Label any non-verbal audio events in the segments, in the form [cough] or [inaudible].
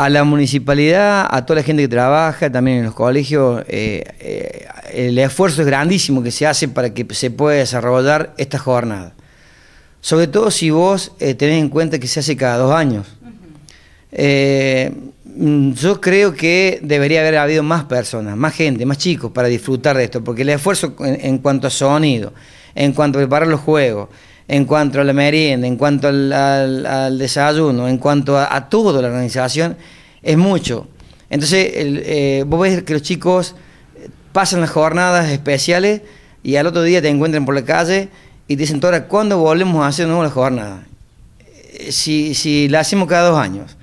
a la municipalidad, a toda la gente que trabaja, también en los colegios, eh, eh, el esfuerzo es grandísimo que se hace para que se pueda desarrollar esta jornada. Sobre todo si vos eh, tenés en cuenta que se hace cada dos años. yo creo que debería haber habido más personas, más gente, más chicos para disfrutar de esto, porque el esfuerzo en, en cuanto a sonido, en cuanto a preparar los juegos, en cuanto a la merienda, en cuanto al, desayuno, en cuanto a, todo la organización, es mucho. Entonces, el, eh, vos ves que los chicos pasan las jornadas especiales y al otro día te encuentran por la calle y te dicen, ¿cuándo volvemos a hacer una jornadas? jornada? Eh, si, si la hacemos cada dos años,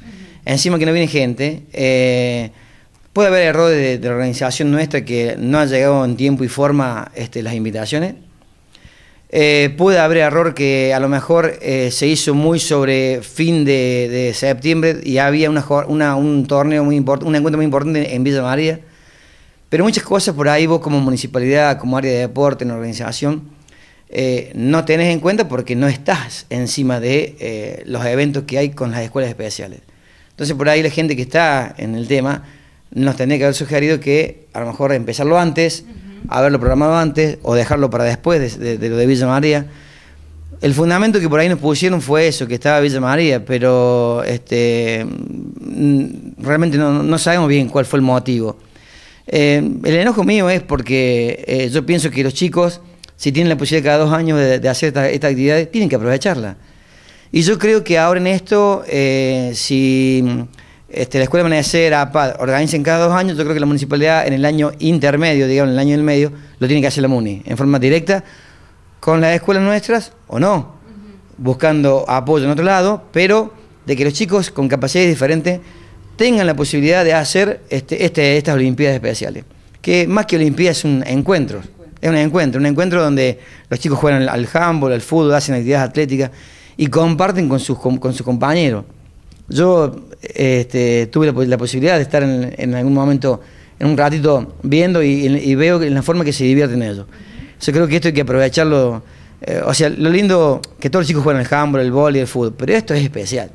encima que no viene gente, eh, puede haber errores de, la organización nuestra que no ha llegado en tiempo y forma este, las invitaciones, eh, puede haber error que a lo mejor eh, se hizo muy sobre fin de, septiembre y había un torneo muy importante, un encuentro muy importante en Villa María. Pero muchas cosas por ahí vos como municipalidad, como área de deporte, en organización, eh, no tenés en cuenta porque no estás encima de los eventos que hay con las escuelas especiales. Entonces por ahí la gente que está en el tema nos tendría que haber sugerido que a lo mejor empezarlo antes haberlo programado antes o dejarlo para después de, lo de Villa María. El fundamento que por ahí nos pusieron fue eso, que estaba Villa María, pero este, mm, realmente no, sabemos bien cuál fue el motivo. Eh, el enojo mío es porque eh, yo pienso que los chicos, si tienen la posibilidad cada dos años de, hacer esta, actividad, tienen que aprovecharla. Y yo creo que ahora en esto, eh, si este, la Escuela de Amanecer, APAD, organicen cada dos años, yo creo que la municipalidad en el año intermedio, digamos, en el año del medio, lo tiene que hacer la MUNI, en forma directa, con las escuelas nuestras o no, buscando apoyo en otro lado, pero de que los chicos con capacidades diferentes tengan la posibilidad de hacer este, este, estas Olimpiadas especiales, que más que Olimpiadas es un encuentro, es un encuentro, un encuentro donde los chicos juegan al handball, al fútbol, hacen actividades atléticas y comparten con sus, con sus compañeros. Yo este, tuve la, posibilidad de estar en, algún momento, en un ratito, viendo y, veo la forma que se divierten ellos. Yo creo que esto hay que aprovecharlo. Eh, o sea, lo lindo que todos los chicos juegan el handball, el vóley, el fútbol, pero esto es especial.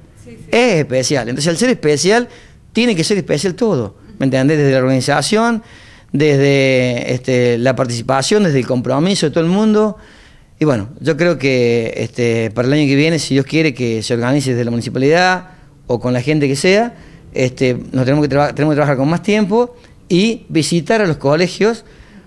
Es especial. Entonces, al ser especial, tiene que ser especial todo. ¿Me entendés? Desde la organización, desde este, la participación, desde el compromiso de todo el mundo. Y bueno, yo creo que este, para el año que viene, si Dios quiere que se organice desde la municipalidad, o con la gente que sea, este, nos tenemos que, tenemos que trabajar con más tiempo y visitar a los colegios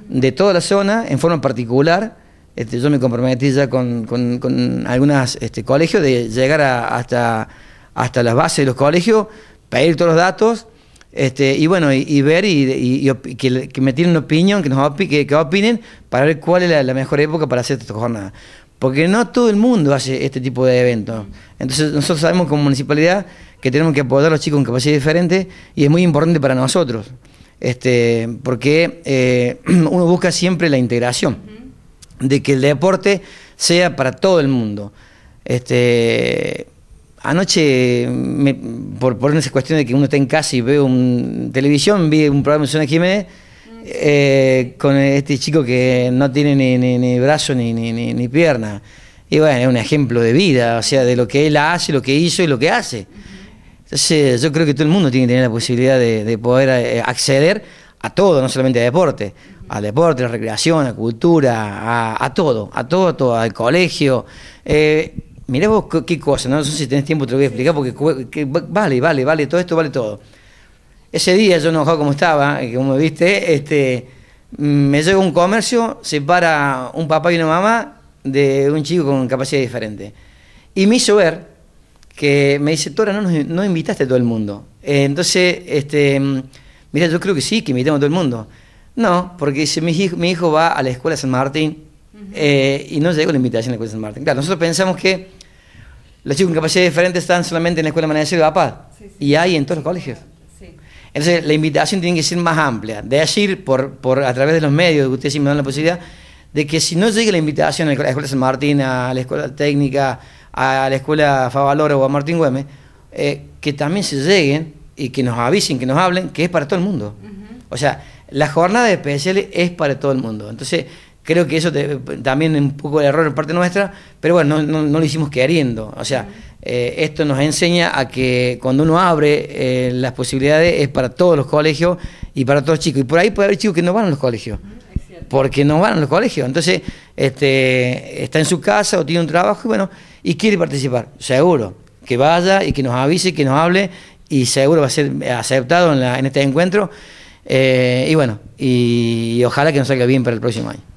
de toda la zona en forma particular. Este, yo me comprometí ya con, con, algunos este, colegios de llegar hasta, hasta las bases de los colegios, pedir todos los datos este, y bueno, y, ver y, que, que, me tienen opinión, que nos que, opinen para ver cuál es la mejor época para hacer esta jornada. Porque no todo el mundo hace este tipo de eventos. Entonces nosotros sabemos como municipalidad que tenemos que apoyar a los chicos con capacidad diferente y es muy importante para nosotros, este, porque eh, [clears throat] uno busca siempre la integración, de que el deporte sea para todo el mundo. Este, Anoche, me, por esa cuestión de que uno está en casa y ve un televisión, vi un programa de zona Jiménez eh, con este chico que no tiene ni, brazo ni, ni, pierna. Y bueno, es un ejemplo de vida, o sea, de lo que él hace, lo que hizo y lo que hace. Sí, yo creo que todo el mundo tiene que tener la posibilidad de, poder eh, acceder a todo, no solamente a deporte, a deporte, a recreación, a cultura, a, todo, a todo, todo, al colegio. Eh, mirá vos qué cosa, ¿no? sé si tenés tiempo te lo voy a explicar porque vale, vale, vale, todo esto vale todo. Ese día yo enojado como estaba, eh, como viste, este, me llegó un comercio, se para un papá y una mamá de un chico con capacidad diferente. Y me hizo ver que me dice, Tora, no, no invitaste a todo el mundo. Eh, entonces, este, mm, mira, yo creo que sí, que invitamos a todo el mundo. No, porque dice, mi hijo, mi hijo va a la escuela San Martín eh, y no llegó la invitación a la escuela San Martín. Claro, nosotros pensamos que los chicos con capacidades diferentes están solamente en la escuela manera de Papá y hay en todos los colegios. Entonces, la invitación tiene que ser más amplia. De decir, por, por, a través de los medios, que ustedes me dan la posibilidad, de que si no llega la invitación a la escuela San Martín, a la escuela técnica, a la escuela Favaloro o a Martín Güeme, eh, que también se lleguen y que nos avisen, que nos hablen, que es para todo el mundo. O sea, la jornada de PSL es para todo el mundo. Entonces, creo que eso también es un poco de error en parte nuestra, pero bueno, no, lo hicimos queriendo. O sea, eh, esto nos enseña a que cuando uno abre eh, las posibilidades es para todos los colegios y para todos los chicos. Y por ahí puede haber chicos que no van a los colegios. porque no van a los colegios. Entonces, este, está en su casa o tiene un trabajo y bueno, y quiere participar, seguro, que vaya y que nos avise, que nos hable y seguro va a ser aceptado en, este encuentro. Eh, y bueno, y, y ojalá que nos salga bien para el próximo año.